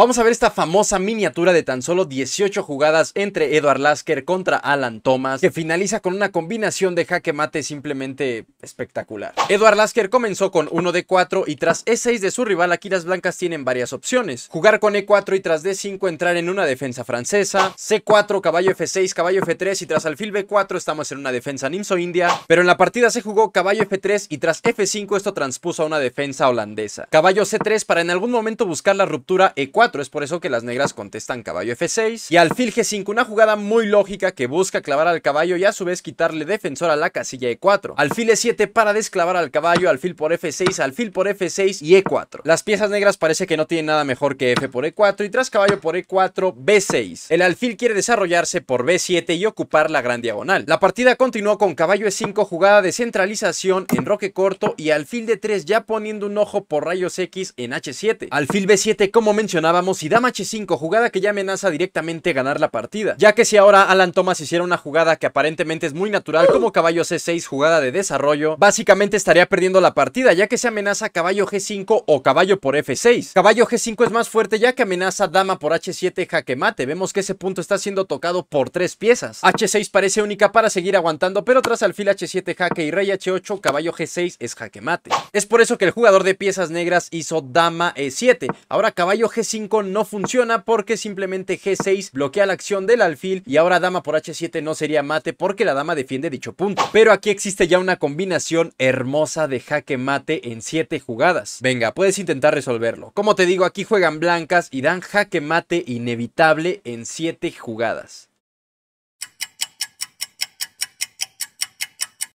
Vamos a ver esta famosa miniatura de tan solo 18 jugadas entre Edward Lasker contra Alan Thomas, que finaliza con una combinación de jaque mate simplemente espectacular. Edward Lasker comenzó con 1 de 4 y tras E6 de su rival aquí las blancas tienen varias opciones. Jugar con E4 y tras D5 entrar en una defensa francesa, C4, caballo F6, caballo F3 y tras alfil B4 estamos en una defensa nimso-india, pero en la partida se jugó caballo F3 y tras F5 esto transpuso a una defensa holandesa. Caballo C3 para en algún momento buscar la ruptura E4 es por eso que las negras contestan caballo F6. Y alfil G5, una jugada muy lógica que busca clavar al caballo y a su vez quitarle defensor a la casilla E4. Alfil E7 para desclavar al caballo, alfil por F6, alfil por F6 y E4. Las piezas negras parece que no tienen nada mejor que F por E4 y tras caballo por E4, B6. El alfil quiere desarrollarse por B7 y ocupar la gran diagonal. La partida continuó con caballo E5, jugada de centralización, en roque corto y alfil D3 ya poniendo un ojo por rayos X en H7. Alfil B7 como mencionaba y dama H5, jugada que ya amenaza directamente ganar la partida, ya que si ahora Alan Thomas hiciera una jugada que aparentemente es muy natural como caballo C6, jugada de desarrollo, básicamente estaría perdiendo la partida, ya que se amenaza caballo G5 o caballo por F6. Caballo G5 es más fuerte ya que amenaza dama por H7 jaque mate, vemos que ese punto está siendo tocado por tres piezas. H6 parece única para seguir aguantando, pero tras alfil H7 jaque y rey H8, caballo G6 es jaque mate. Es por eso que el jugador de piezas negras hizo dama E7, ahora caballo G5 no funciona porque simplemente G6 bloquea la acción del alfil y ahora dama por H7 no sería mate porque la dama defiende dicho punto. Pero aquí existe ya una combinación hermosa de jaque mate en 7 jugadas. Venga, puedes intentar resolverlo. Como te digo, aquí juegan blancas y dan jaque mate inevitable en 7 jugadas.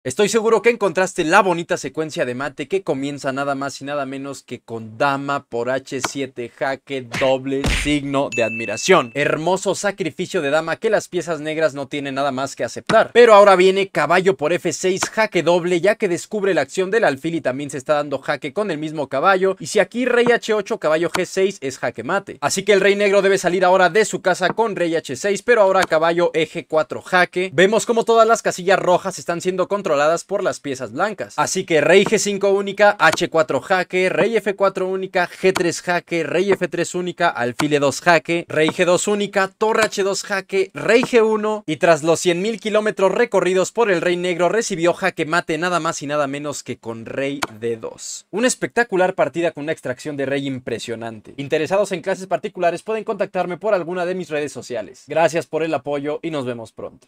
Estoy seguro que encontraste la bonita secuencia de mate que comienza nada más y nada menos que con dama por h7 jaque doble signo de admiración. Hermoso sacrificio de dama que las piezas negras no tienen nada más que aceptar. Pero ahora viene caballo por f6 jaque doble ya que descubre la acción del alfil y también se está dando jaque con el mismo caballo. Y si aquí rey h8 caballo g6 es jaque mate. Así que el rey negro debe salir ahora de su casa con rey h6 pero ahora caballo eje 4 jaque. Vemos como todas las casillas rojas están siendo controladas por las piezas blancas. Así que rey g5 única, h4 jaque, rey f4 única, g3 jaque, rey f3 única, alfil 2 jaque, rey g2 única, torre h2 jaque, rey g1 y tras los 100.000 kilómetros recorridos por el rey negro recibió jaque mate nada más y nada menos que con rey d2. Una espectacular partida con una extracción de rey impresionante. Interesados en clases particulares pueden contactarme por alguna de mis redes sociales. Gracias por el apoyo y nos vemos pronto.